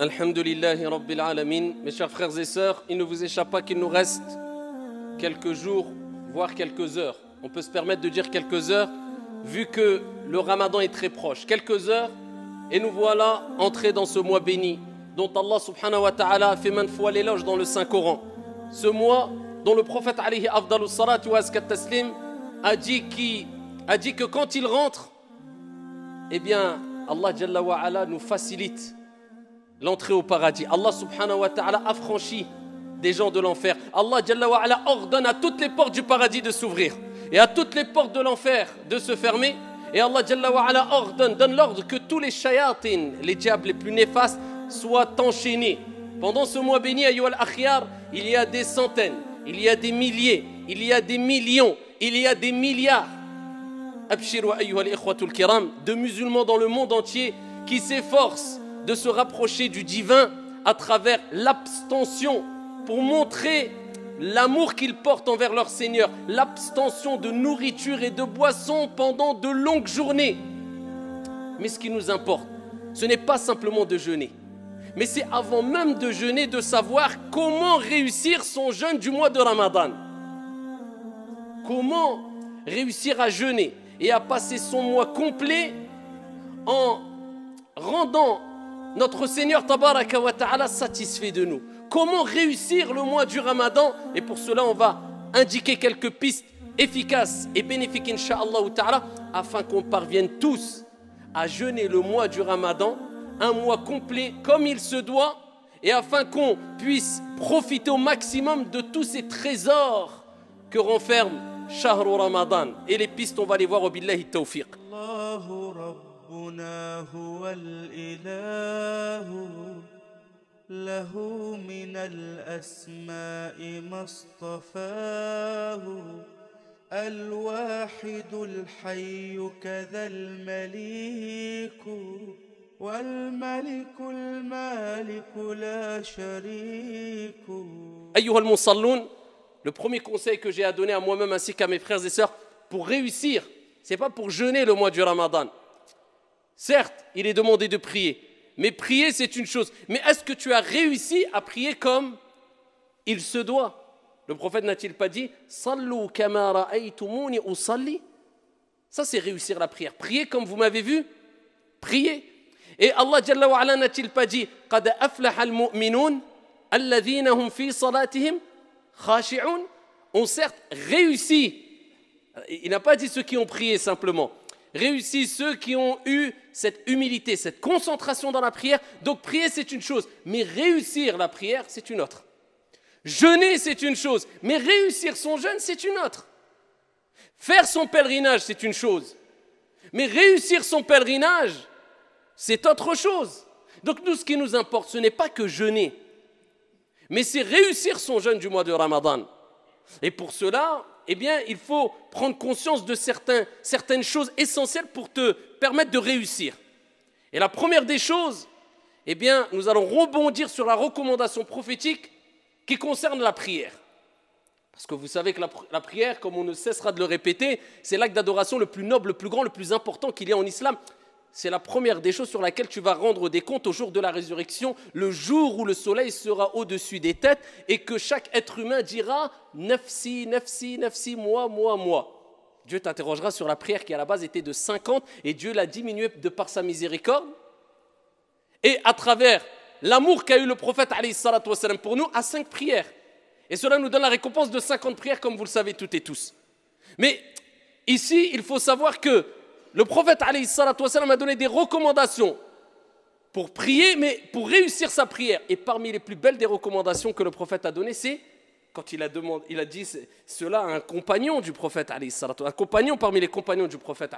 Alhamdulillahi Rabbil Alamin. Mes chers frères et sœurs, il ne vous échappe pas qu'il nous reste quelques jours, voire quelques heures. On peut se permettre de dire quelques heures, vu que le ramadan est très proche. Quelques heures, et nous voilà entrés dans ce mois béni, dont Allah subhanahu wa ta'ala a fait maintes fois l'éloge dans le Saint-Coran. Ce mois dont le prophète a dit, dit que quand il rentre, eh bien, Allah nous facilite l'entrée au paradis. Allah subhanahu wa ta'ala affranchit des gens de l'enfer. Allah jalla ordonne à toutes les portes du paradis de s'ouvrir et à toutes les portes de l'enfer de se fermer. Et Allah jalla ordonne, donne l'ordre que tous les shayatin, les diables les plus néfastes, soient enchaînés. Pendant ce mois béni, Ayyuhal Akhyar, il y a des centaines, il y a des milliers, il y a des millions, il y a des milliards de musulmans dans le monde entier qui s'efforcent de se rapprocher du divin à travers l'abstention pour montrer l'amour qu'ils portent envers leur Seigneur, l'abstention de nourriture et de boisson pendant de longues journées. Mais ce qui nous importe, ce n'est pas simplement de jeûner, mais c'est avant même de jeûner de savoir comment réussir son jeûne du mois de Ramadan. Comment réussir à jeûner et à passer son mois complet en rendant notre Seigneur Tabaraka wa Ta'ala satisfait de nous. Comment réussir le mois du Ramadan Et pour cela, on va indiquer quelques pistes efficaces et bénéfiques, inshallah, Ta'ala, afin qu'on parvienne tous à jeûner le mois du Ramadan, un mois complet comme il se doit, et afin qu'on puisse profiter au maximum de tous ces trésors que renferme Shahru Ramadan. Et les pistes, on va les voir au Billahi Tawfiq. ربنا هو الإله له من الأسماء ما اصطفاه الواحد الحي كذا المليك والملك المالك لا شريك أيها المصلون Le premier conseil que j'ai à donner à moi-même ainsi qu'à mes frères et sœurs pour réussir, ce n'est pas pour jeûner le mois du Ramadan, Certes, il est demandé de prier, mais prier, c'est une chose. Mais est-ce que tu as réussi à prier comme il se doit Le prophète n'a-t-il pas dit Sallu Ça, c'est réussir la prière. Prier comme vous m'avez vu, prier. Et Allah n'a-t-il pas dit Qad al hum salatihim Ont certes réussi. Euh, il n'a pas dit ceux qui ont prié simplement réussissent ceux qui ont eu cette humilité, cette concentration dans la prière. Donc prier, c'est une chose, mais réussir la prière, c'est une autre. Jeûner, c'est une chose, mais réussir son jeûne, c'est une autre. Faire son pèlerinage, c'est une chose, mais réussir son pèlerinage, c'est autre chose. Donc nous, ce qui nous importe, ce n'est pas que jeûner, mais c'est réussir son jeûne du mois de Ramadan. Et pour cela, eh bien, il faut prendre conscience de certaines choses essentielles pour te permettre de réussir. Et la première des choses, eh bien, nous allons rebondir sur la recommandation prophétique qui concerne la prière. Parce que vous savez que la, la prière, comme on ne cessera de le répéter, c'est l'acte d'adoration le plus noble, le plus grand, le plus important qu'il y a en islam c'est la première des choses sur laquelle tu vas rendre des comptes au jour de la résurrection, le jour où le soleil sera au-dessus des têtes et que chaque être humain dira Nefsi, Nefsi, Nefsi, moi, moi, moi. Dieu t'interrogera sur la prière qui à la base était de 50 et Dieu l'a diminuée de par sa miséricorde. Et à travers l'amour qu'a eu le prophète pour nous à cinq prières. Et cela nous donne la récompense de 50 prières comme vous le savez toutes et tous. Mais ici, il faut savoir que le prophète a donné des recommandations pour prier, mais pour réussir sa prière. Et parmi les plus belles des recommandations que le prophète a données, c'est quand il a, il a dit cela à un compagnon du prophète, un compagnon parmi les compagnons du prophète.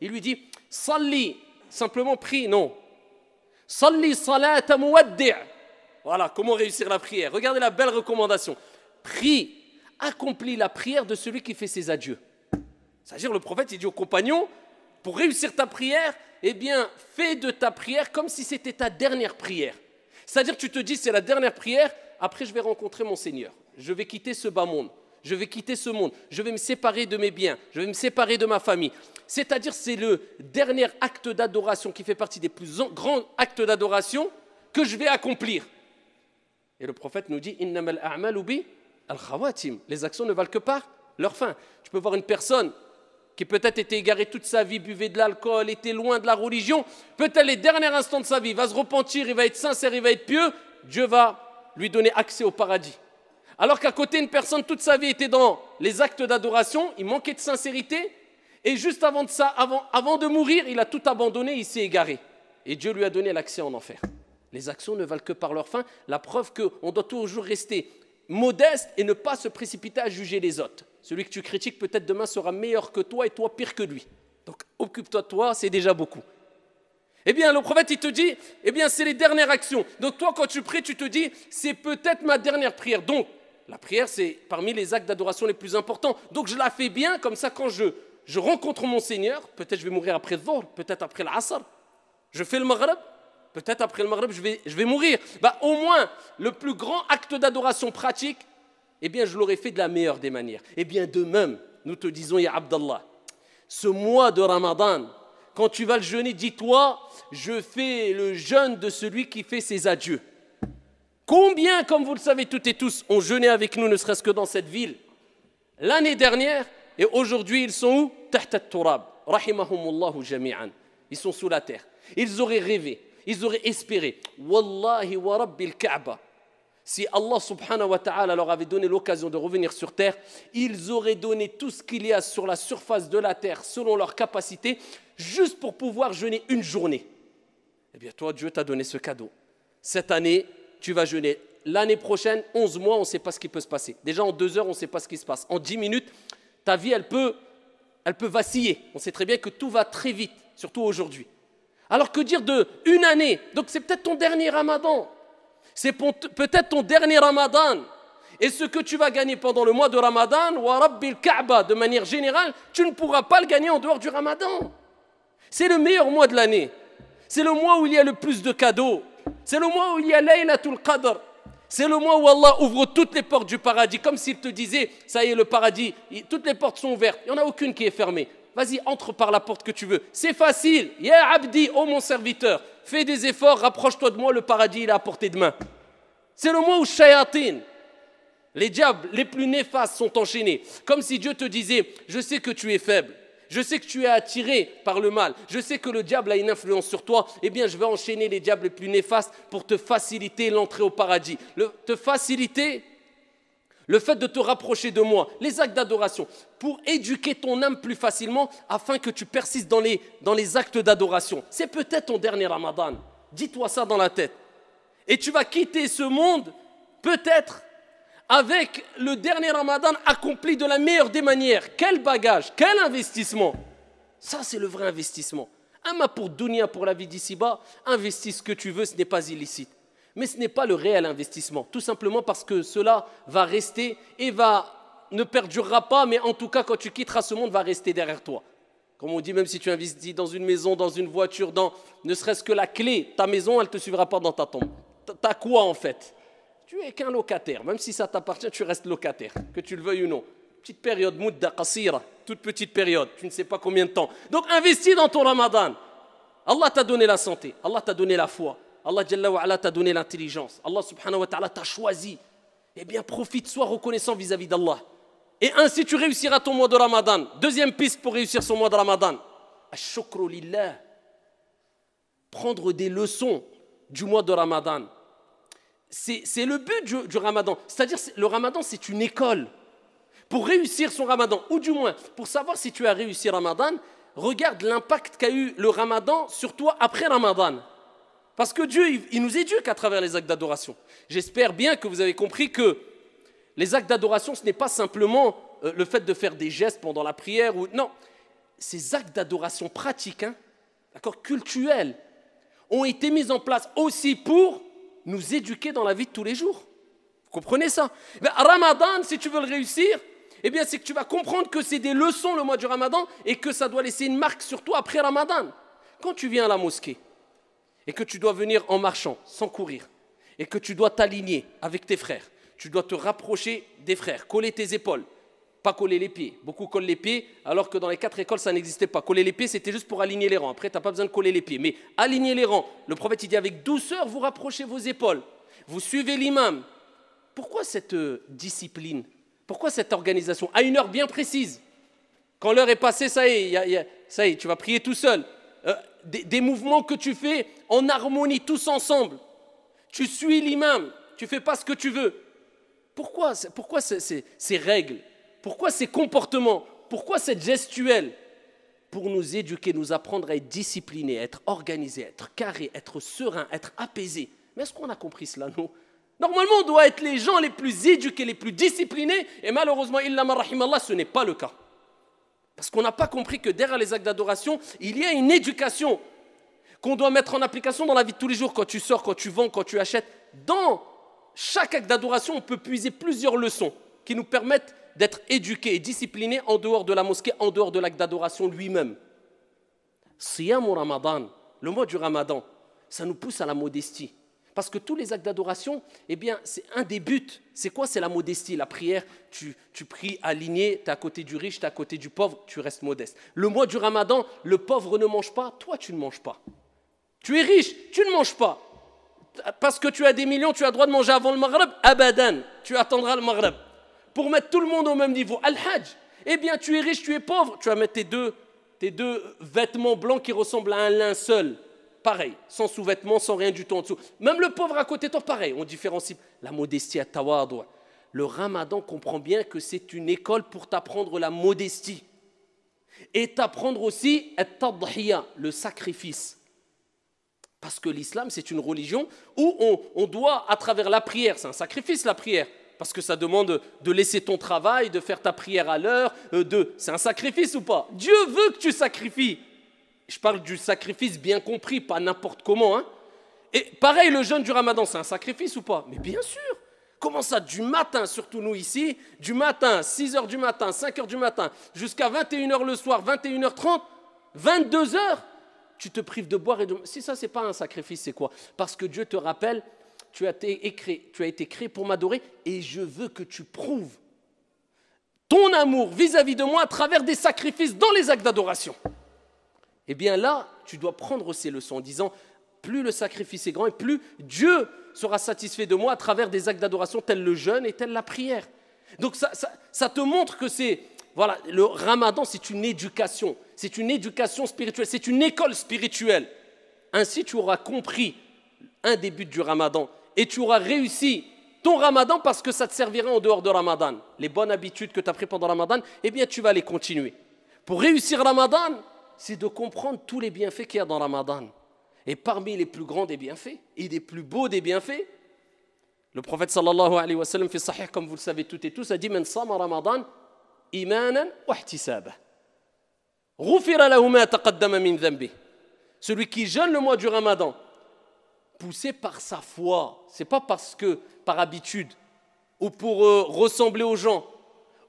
Il lui dit Salli, simplement prie, non. Salli salat Voilà comment réussir la prière. Regardez la belle recommandation. Prie, accomplis la prière de celui qui fait ses adieux. C'est-à-dire, le prophète, il dit aux compagnons, pour réussir ta prière, eh bien, fais de ta prière comme si c'était ta dernière prière. C'est-à-dire, tu te dis, c'est la dernière prière, après je vais rencontrer mon Seigneur. Je vais quitter ce bas monde. Je vais quitter ce monde. Je vais me séparer de mes biens. Je vais me séparer de ma famille. C'est-à-dire, c'est le dernier acte d'adoration qui fait partie des plus grands actes d'adoration que je vais accomplir. Et le prophète nous dit Innamal Les actions ne valent que par leur fin. Tu peux voir une personne qui peut-être était égaré toute sa vie, buvait de l'alcool, était loin de la religion, peut-être les derniers instants de sa vie, il va se repentir, il va être sincère, il va être pieux, Dieu va lui donner accès au paradis. Alors qu'à côté, une personne toute sa vie était dans les actes d'adoration, il manquait de sincérité, et juste avant de, ça, avant, avant de mourir, il a tout abandonné, il s'est égaré. Et Dieu lui a donné l'accès en enfer. Les actions ne valent que par leur fin. La preuve qu'on doit toujours rester modeste et ne pas se précipiter à juger les autres. Celui que tu critiques peut-être demain sera meilleur que toi et toi pire que lui. Donc occupe-toi de toi, c'est déjà beaucoup. Eh bien, le prophète, il te dit, eh bien, c'est les dernières actions. Donc toi, quand tu pries, tu te dis, c'est peut-être ma dernière prière. Donc, la prière, c'est parmi les actes d'adoration les plus importants. Donc je la fais bien, comme ça, quand je, je rencontre mon Seigneur, peut-être je vais mourir après le peut-être après l'Asr, je fais le Maghreb, Peut-être après le Maghreb, je vais, mourir. Bah, au moins, le plus grand acte d'adoration pratique, eh bien, je l'aurais fait de la meilleure des manières. Eh bien, de même, nous te disons, Ya Abdallah, ce mois de Ramadan, quand tu vas le jeûner, dis-toi, je fais le jeûne de celui qui fait ses adieux. Combien, comme vous le savez toutes et tous, ont jeûné avec nous, ne serait-ce que dans cette ville, l'année dernière, et aujourd'hui, ils sont où Turab, rahimahumullahu jami'an. Ils sont sous la terre. Ils auraient rêvé ils auraient espéré. Wallahi wa rabbil Si Allah subhanahu wa ta'ala leur avait donné l'occasion de revenir sur terre, ils auraient donné tout ce qu'il y a sur la surface de la terre selon leur capacité, juste pour pouvoir jeûner une journée. Eh bien, toi, Dieu t'a donné ce cadeau. Cette année, tu vas jeûner. L'année prochaine, 11 mois, on ne sait pas ce qui peut se passer. Déjà, en 2 heures, on ne sait pas ce qui se passe. En 10 minutes, ta vie, elle peut, elle peut vaciller. On sait très bien que tout va très vite, surtout aujourd'hui. Alors que dire de une année Donc c'est peut-être ton dernier ramadan. C'est peut-être ton dernier ramadan. Et ce que tu vas gagner pendant le mois de ramadan, ou Kaaba, de manière générale, tu ne pourras pas le gagner en dehors du ramadan. C'est le meilleur mois de l'année. C'est le mois où il y a le plus de cadeaux. C'est le mois où il y a Laylatul Qadr. C'est le mois où Allah ouvre toutes les portes du paradis, comme s'il te disait, ça y est, le paradis, toutes les portes sont ouvertes, il n'y en a aucune qui est fermée vas-y, entre par la porte que tu veux. C'est facile. Ya Abdi, ô mon serviteur, fais des efforts, rapproche-toi de moi, le paradis est à portée de main. C'est le mot où shayatin, les diables les plus néfastes sont enchaînés. Comme si Dieu te disait, je sais que tu es faible. Je sais que tu es attiré par le mal. Je sais que le diable a une influence sur toi. Eh bien, je vais enchaîner les diables les plus néfastes pour te faciliter l'entrée au paradis. te faciliter le fait de te rapprocher de moi, les actes d'adoration, pour éduquer ton âme plus facilement afin que tu persistes dans les, actes d'adoration. C'est peut-être ton dernier ramadan. Dis-toi ça dans la tête. Et tu vas quitter ce monde, peut-être, avec le dernier ramadan accompli de la meilleure des manières. Quel bagage, quel investissement. Ça, c'est le vrai investissement. Un pour dunia, pour la vie d'ici-bas, investis ce que tu veux, ce n'est pas illicite mais ce n'est pas le réel investissement, tout simplement parce que cela va rester et va, ne perdurera pas, mais en tout cas, quand tu quitteras ce monde, va rester derrière toi. Comme on dit, même si tu investis dans une maison, dans une voiture, dans ne serait-ce que la clé, ta maison, elle ne te suivra pas dans ta tombe. T'as quoi en fait Tu es qu'un locataire. Même si ça t'appartient, tu restes locataire, que tu le veuilles ou non. Petite période, moudda qasira, toute petite période, tu ne sais pas combien de temps. Donc investis dans ton ramadan. Allah t'a donné la santé, Allah t'a donné la foi, Allah wa t'a donné l'intelligence. Allah subhanahu wa ta'ala t'a choisi. Eh bien, profite, sois reconnaissant vis-à-vis d'Allah. Et ainsi, tu réussiras ton mois de Ramadan. Deuxième piste pour réussir son mois de Ramadan. Ashokro lillah. Prendre des leçons du mois de Ramadan. C'est le but du, du Ramadan. C'est-à-dire, le Ramadan, c'est une école. Pour réussir son Ramadan, ou du moins, pour savoir si tu as réussi Ramadan, regarde l'impact qu'a eu le Ramadan sur toi après Ramadan. Parce que Dieu, il, nous éduque à travers les actes d'adoration. J'espère bien que vous avez compris que les actes d'adoration, ce n'est pas simplement euh, le fait de faire des gestes pendant la prière. ou Non, ces actes d'adoration pratiques, hein, d'accord, cultuels, ont été mis en place aussi pour nous éduquer dans la vie de tous les jours. Vous comprenez ça eh Ramadan, si tu veux le réussir, eh bien, c'est que tu vas comprendre que c'est des leçons le mois du Ramadan et que ça doit laisser une marque sur toi après Ramadan. Quand tu viens à la mosquée, et que tu dois venir en marchant, sans courir, et que tu dois t'aligner avec tes frères, tu dois te rapprocher des frères, coller tes épaules, pas coller les pieds. Beaucoup collent les pieds, alors que dans les quatre écoles, ça n'existait pas. Coller les pieds, c'était juste pour aligner les rangs. Après, tu n'as pas besoin de coller les pieds. Mais aligner les rangs, le prophète, il dit avec douceur, vous rapprochez vos épaules, vous suivez l'imam. Pourquoi cette euh, discipline Pourquoi cette organisation À une heure bien précise. Quand l'heure est passée, ça y est, ça y est, tu vas prier tout seul. Euh, des, mouvements que tu fais en harmonie tous ensemble. Tu suis l'imam, tu fais pas ce que tu veux. Pourquoi, pourquoi ces, règles Pourquoi ces comportements Pourquoi cette gestuelle Pour nous éduquer, nous apprendre à être disciplinés, à être organisés, à être carrés, être sereins, être apaisés. Mais est-ce qu'on a compris cela, nous Normalement, on doit être les gens les plus éduqués, les plus disciplinés, et malheureusement, Allah, ce n'est pas le cas. Parce qu'on n'a pas compris que derrière les actes d'adoration, il y a une éducation qu'on doit mettre en application dans la vie de tous les jours, quand tu sors, quand tu vends, quand tu achètes. Dans chaque acte d'adoration, on peut puiser plusieurs leçons qui nous permettent d'être éduqués et disciplinés en dehors de la mosquée, en dehors de l'acte d'adoration lui-même. Siyam mon Ramadan, le mois du Ramadan, ça nous pousse à la modestie. Parce que tous les actes d'adoration, eh bien, c'est un des buts. C'est quoi C'est la modestie. La prière, tu, pries aligné, tu es à côté du riche, tu es à côté du pauvre, tu restes modeste. Le mois du ramadan, le pauvre ne mange pas, toi tu ne manges pas. Tu es riche, tu ne manges pas. Parce que tu as des millions, tu as le droit de manger avant le Maghreb. Abadan, tu attendras le Maghreb. Pour mettre tout le monde au même niveau. Al-Hajj, eh bien, tu es riche, tu es pauvre, tu vas mettre tes deux, tes deux vêtements blancs qui ressemblent à un linceul pareil, sans sous-vêtements, sans rien du tout en dessous. Même le pauvre à côté de toi, pareil, on différencie. La modestie à Le ramadan comprend bien que c'est une école pour t'apprendre la modestie. Et t'apprendre aussi le sacrifice. Parce que l'islam, c'est une religion où on, doit, à travers la prière, c'est un sacrifice la prière, parce que ça demande de laisser ton travail, de faire ta prière à l'heure, euh, de, c'est un sacrifice ou pas Dieu veut que tu sacrifies je parle du sacrifice bien compris, pas n'importe comment. Hein. Et pareil, le jeûne du ramadan, c'est un sacrifice ou pas Mais bien sûr Comment ça Du matin, surtout nous ici, du matin, 6 h du matin, 5 h du matin, jusqu'à 21 h le soir, 21h30, 22 h tu te prives de boire et de. Si ça, c'est pas un sacrifice, c'est quoi Parce que Dieu te rappelle, tu as été créé, tu as été créé pour m'adorer et je veux que tu prouves ton amour vis à -vis de moi à travers des sacrifices dans les actes d'adoration. Eh bien là, tu dois prendre ces leçons en disant, plus le sacrifice est grand et plus Dieu sera satisfait de moi à travers des actes d'adoration tels le jeûne et telle la prière. Donc ça, te montre que c'est... Voilà, le ramadan, c'est une éducation. C'est une éducation spirituelle, c'est une école spirituelle. Ainsi, tu auras compris un des buts du ramadan et tu auras réussi ton ramadan parce que ça te servira en dehors de ramadan. Les bonnes habitudes que tu as prises pendant le ramadan, eh bien, tu vas les continuer. Pour réussir le ramadan, c'est de comprendre tous les bienfaits qu'il y a dans Ramadan. Et parmi les plus grands des bienfaits et les plus beaux des bienfaits, le prophète sallallahu alayhi wa sallam sahih, comme vous le savez toutes et tous, a dit Men sama Ramadan imanan Celui qui jeûne le mois du Ramadan, poussé par sa foi, c'est pas parce que, par habitude, ou pour euh, ressembler aux gens,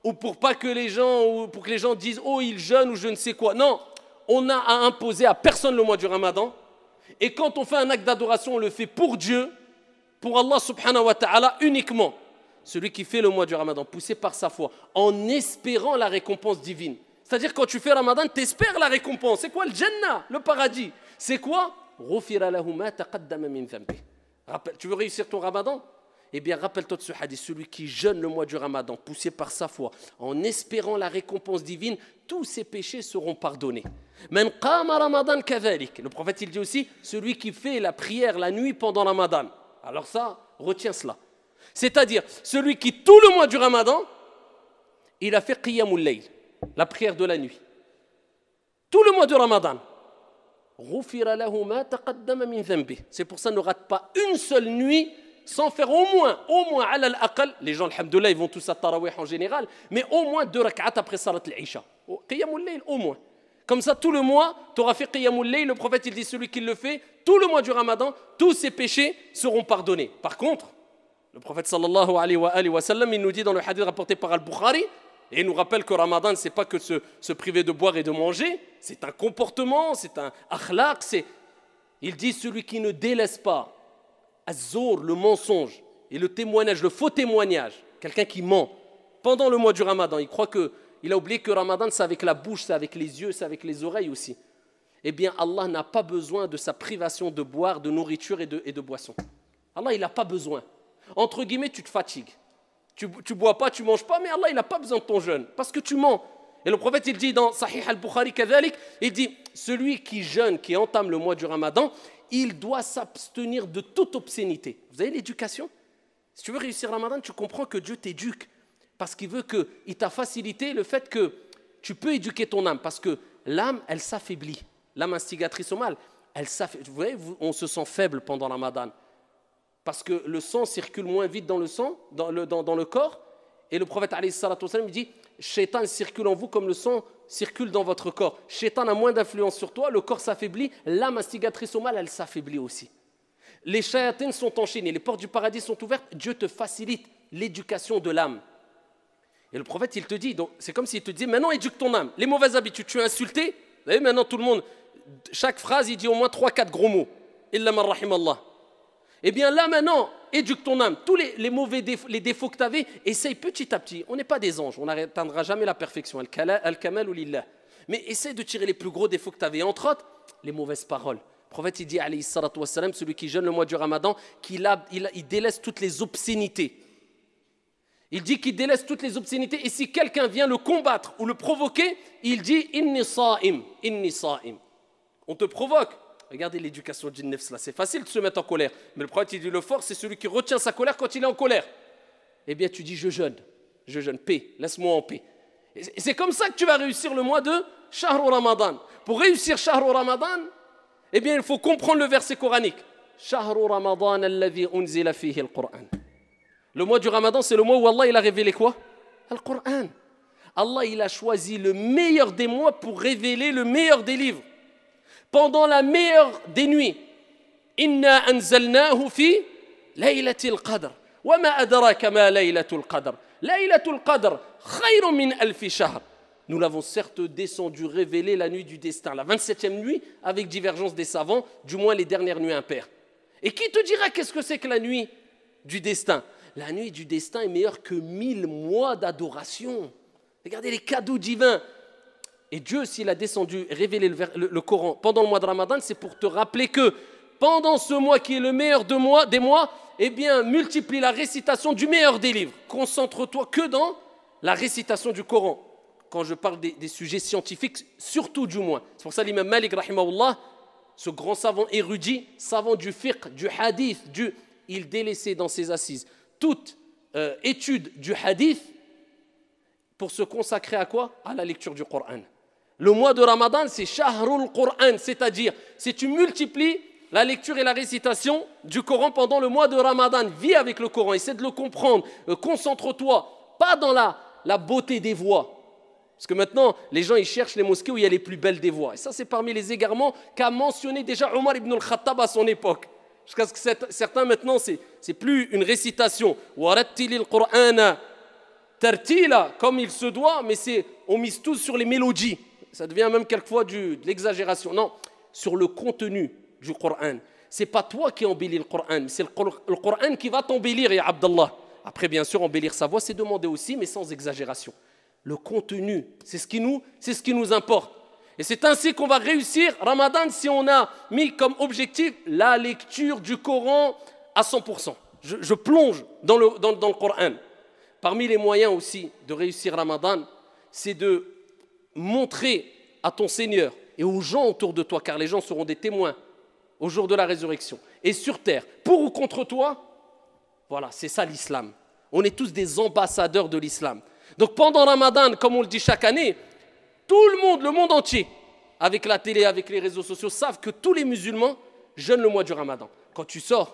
ou pour pas que les gens, ou pour que les gens disent Oh, il jeûne ou je ne sais quoi. Non, on n'a à imposer à personne le mois du ramadan. Et quand on fait un acte d'adoration, on le fait pour Dieu, pour Allah subhanahu wa ta'ala uniquement. Celui qui fait le mois du ramadan, poussé par sa foi, en espérant la récompense divine. C'est-à-dire quand tu fais ramadan, tu espères la récompense. C'est quoi le Jannah, le paradis C'est quoi Tu veux réussir ton ramadan eh bien, rappelle-toi de ce hadith, celui qui jeûne le mois du ramadan, poussé par sa foi, en espérant la récompense divine, tous ses péchés seront pardonnés. Le prophète, il dit aussi, celui qui fait la prière la nuit pendant ramadan. Alors ça, retiens cela. C'est-à-dire, celui qui, tout le mois du ramadan, il a fait Qiyamul Layl, la prière de la nuit. Tout le mois du ramadan. C'est pour ça, ne rate pas une seule nuit sans faire au moins, au moins, à l'aqal, les gens, alhamdoulilah, ils vont tous à Tarawih en général, mais au moins deux rak'at après Salat al-Isha. au moins. Comme ça, tout le mois, tu auras fait al Layl, le prophète, il dit, celui qui le fait, tout le mois du Ramadan, tous ses péchés seront pardonnés. Par contre, le prophète sallallahu alayhi wa, sallam, il nous dit dans le hadith rapporté par Al-Bukhari, et il nous rappelle que Ramadan, n'est pas que se, priver de boire et de manger, c'est un comportement, c'est un akhlaq, c'est... Il dit, celui qui ne délaisse pas Azor, le mensonge et le témoignage, le faux témoignage, quelqu'un qui ment pendant le mois du ramadan, il croit que il a oublié que ramadan c'est avec la bouche, c'est avec les yeux, c'est avec les oreilles aussi. Eh bien, Allah n'a pas besoin de sa privation de boire, de nourriture et de, et boisson. Allah, il n'a pas besoin. Entre guillemets, tu te fatigues. Tu, ne bois pas, tu manges pas, mais Allah, il n'a pas besoin de ton jeûne parce que tu mens. Et le prophète, il dit dans Sahih al-Bukhari, il dit Celui qui jeûne, qui entame le mois du ramadan, il doit s'abstenir de toute obscénité. Vous avez l'éducation Si tu veux réussir Ramadan, tu comprends que Dieu t'éduque parce qu'il veut il t'a facilité le fait que tu peux éduquer ton âme parce que l'âme, elle s'affaiblit. L'âme instigatrice au mal, elle s'affaiblit. Vous voyez, on se sent faible pendant la Ramadan parce que le sang circule moins vite dans le sang, dans le, corps. Et le prophète alayhi salatu dit Shaitan circule en vous comme le sang circule dans votre corps. Shaitan a moins d'influence sur toi, le corps s'affaiblit, l'âme instigatrice au mal, elle s'affaiblit aussi. Les chayatines sont enchaînées les portes du paradis sont ouvertes, Dieu te facilite l'éducation de l'âme. Et le prophète, il te dit, c'est comme s'il te dit, maintenant éduque ton âme. Les mauvaises habitudes, tu es insulté, vous voyez, maintenant tout le monde, chaque phrase, il dit au moins 3-4 gros mots. la man Allah. Eh bien là maintenant, éduque ton âme. Tous les, mauvais défauts, les défauts que tu avais, essaye petit à petit. On n'est pas des anges, on n'atteindra jamais la perfection. Al-Kamal ou Lillah. Mais essaye de tirer les plus gros défauts que tu avais. Entre autres, les mauvaises paroles. Le prophète, il dit, celui qui jeûne le mois du ramadan, qu'il il, délaisse toutes les obscénités. Il dit qu'il délaisse toutes les obscénités. Et si quelqu'un vient le combattre ou le provoquer, il dit, inni sa'im, inni sa'im. On te provoque, Regardez l'éducation d'une nefs là, c'est facile de se mettre en colère. Mais le prophète, il dit le fort, c'est celui qui retient sa colère quand il est en colère. Eh bien, tu dis je jeûne, je jeûne, paix, laisse-moi en paix. C'est comme ça que tu vas réussir le mois de Shahrou Ramadan. Pour réussir Shahrou Ramadan, eh bien, il faut comprendre le verset coranique. Shahrou Ramadan alladhi unzila fihi al-Qur'an. Le mois du Ramadan, c'est le mois où Allah il a révélé quoi al Qur'an. Allah il a choisi le meilleur des mois pour révéler le meilleur des livres pendant la meilleure des nuits. Inna qadr. Wa ma qadr. qadr min Nous l'avons certes descendu, révélé la nuit du destin, la 27e nuit, avec divergence des savants, du moins les dernières nuits impaires. Et qui te dira qu'est-ce que c'est que la nuit du destin La nuit du destin est meilleure que mille mois d'adoration. Regardez les cadeaux divins. Et Dieu, s'il a descendu, révélé le, Coran pendant le mois de Ramadan, c'est pour te rappeler que pendant ce mois qui est le meilleur des mois, eh bien, multiplie la récitation du meilleur des livres. Concentre-toi que dans la récitation du Coran. Quand je parle des, sujets scientifiques, surtout du moins. C'est pour ça l'imam Malik, ce grand savant érudit, savant du fiqh, du hadith, du, il délaissait dans ses assises toute euh, étude du hadith pour se consacrer à quoi À la lecture du Coran. Le mois de Ramadan, c'est Shahrul Qur'an, c'est-à-dire si tu multiplies la lecture et la récitation du Coran pendant le mois de Ramadan, vis avec le Coran, essaie de le comprendre, euh, concentre-toi, pas dans la, beauté des voix. Parce que maintenant, les gens ils cherchent les mosquées où il y a les plus belles des voix. Et ça, c'est parmi les égarements qu'a mentionné déjà Omar ibn al-Khattab à son époque. Jusqu'à ce que certains maintenant, c'est plus une récitation. Quran, Comme il se doit, mais on mise tous sur les mélodies ça devient même quelquefois de l'exagération. Non, sur le contenu du Coran. C'est pas toi qui embellis le Coran, c'est le Coran qui va t'embellir, et Abdallah. Après, bien sûr, embellir sa voix, c'est demander aussi, mais sans exagération. Le contenu, c'est ce qui nous, c'est ce qui nous importe. Et c'est ainsi qu'on va réussir Ramadan si on a mis comme objectif la lecture du Coran à 100%. Je, plonge dans le, dans, dans le Coran. Parmi les moyens aussi de réussir Ramadan, c'est de montrer à ton Seigneur et aux gens autour de toi, car les gens seront des témoins au jour de la résurrection, et sur terre, pour ou contre toi, voilà, c'est ça l'islam. On est tous des ambassadeurs de l'islam. Donc pendant Ramadan, comme on le dit chaque année, tout le monde, le monde entier, avec la télé, avec les réseaux sociaux, savent que tous les musulmans jeûnent le mois du Ramadan. Quand tu sors,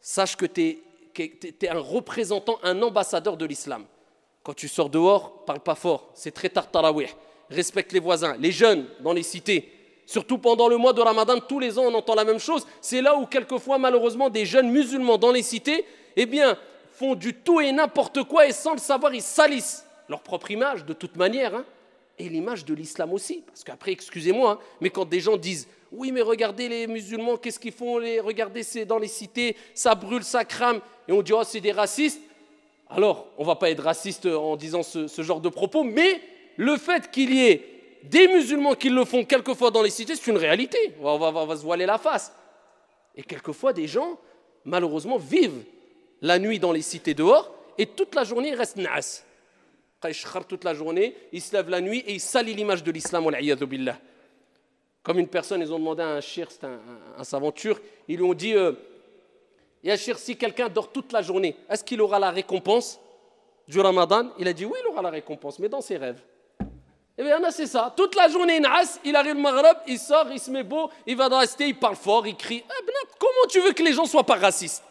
sache que tu es, es, un représentant, un ambassadeur de l'islam. Quand tu sors dehors, parle pas fort, c'est très tard Respecte les voisins, les jeunes dans les cités. Surtout pendant le mois de Ramadan, tous les ans on entend la même chose. C'est là où quelquefois malheureusement des jeunes musulmans dans les cités, eh bien, font du tout et n'importe quoi et sans le savoir ils salissent leur propre image de toute manière. Hein. et l'image de l'islam aussi. Parce qu'après, excusez-moi, hein, mais quand des gens disent Oui, mais regardez les musulmans, qu'est-ce qu'ils font les... Regardez, c'est dans les cités, ça brûle, ça crame. Et on dit Oh, c'est des racistes. Alors, on ne va pas être raciste en disant ce, genre de propos, mais le fait qu'il y ait des musulmans qui le font quelquefois dans les cités, c'est une réalité. On va, se voiler la face. Et quelquefois, des gens, malheureusement, vivent la nuit dans les cités dehors et toute la journée, ils restent naas. Toute la journée, ils se lèvent la nuit et ils salient l'image de l'islam. Comme une personne, ils ont demandé à un shir, c'est un, un, ils lui ont dit. Euh, Yachir, si quelqu'un dort toute la journée, est-ce qu'il aura la récompense du ramadan Il a dit oui, il aura la récompense, mais dans ses rêves. Eh bien, c'est ça. Toute la journée, il arrive au Maghreb, il sort, il se met beau, il va dans la il parle fort, il crie. Eh comment tu veux que les gens soient pas racistes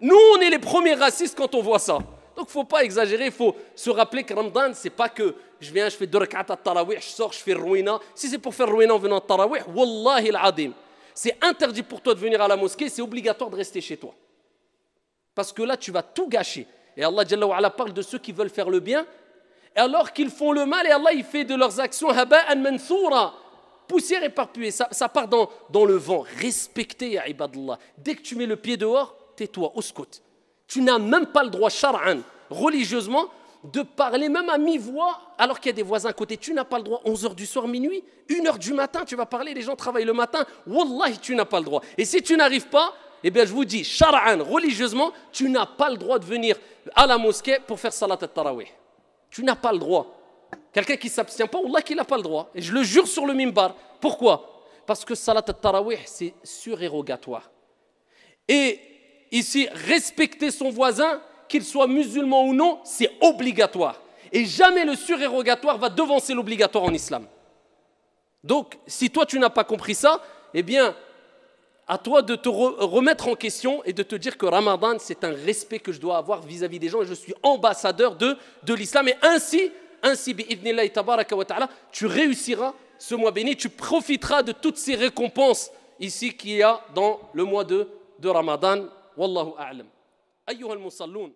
Nous, on est les premiers racistes quand on voit ça. Donc, faut pas exagérer, il faut se rappeler que Ramadan, c'est pas que je viens, je fais deux rak'at à Tarawih, je sors, je fais ruina. Si c'est pour faire ruina en venant à Tarawih, Wallahi al-Adim c'est interdit pour toi de venir à la mosquée, c'est obligatoire de rester chez toi. Parce que là, tu vas tout gâcher. Et Allah Jalla parle de ceux qui veulent faire le bien, alors qu'ils font le mal, et Allah il fait de leurs actions haba'an mansoura, poussière éparpillée, ça, part dans, le vent. Respectez, Dès que tu mets le pied dehors, tais-toi, au scout. Tu n'as même pas le droit, charan, religieusement, de parler même à mi-voix, alors qu'il y a des voisins à côté. Tu n'as pas le droit, 11h du soir, minuit, 1h du matin, tu vas parler, les gens travaillent le matin. Wallahi, tu n'as pas le droit. Et si tu n'arrives pas, eh bien je vous dis, shara'an, religieusement, tu n'as pas le droit de venir à la mosquée pour faire salat al-tarawih. Tu n'as pas le droit. Quelqu'un qui s'abstient pas, wallahi, qu'il n'a pas le droit. Et je le jure sur le mimbar. Pourquoi Parce que salat al-tarawih, c'est surérogatoire. Et ici, respecter son voisin, qu'il soit musulman ou non, c'est obligatoire. Et jamais le surérogatoire va devancer l'obligatoire en islam. Donc, si toi tu n'as pas compris ça, eh bien, à toi de te remettre en question et de te dire que Ramadan, c'est un respect que je dois avoir vis-à-vis des gens et je suis ambassadeur de, l'islam. Et ainsi, ainsi, tu réussiras ce mois béni, tu profiteras de toutes ces récompenses ici qu'il y a dans le mois de, de Ramadan. Wallahu a'lam. أيها المصلون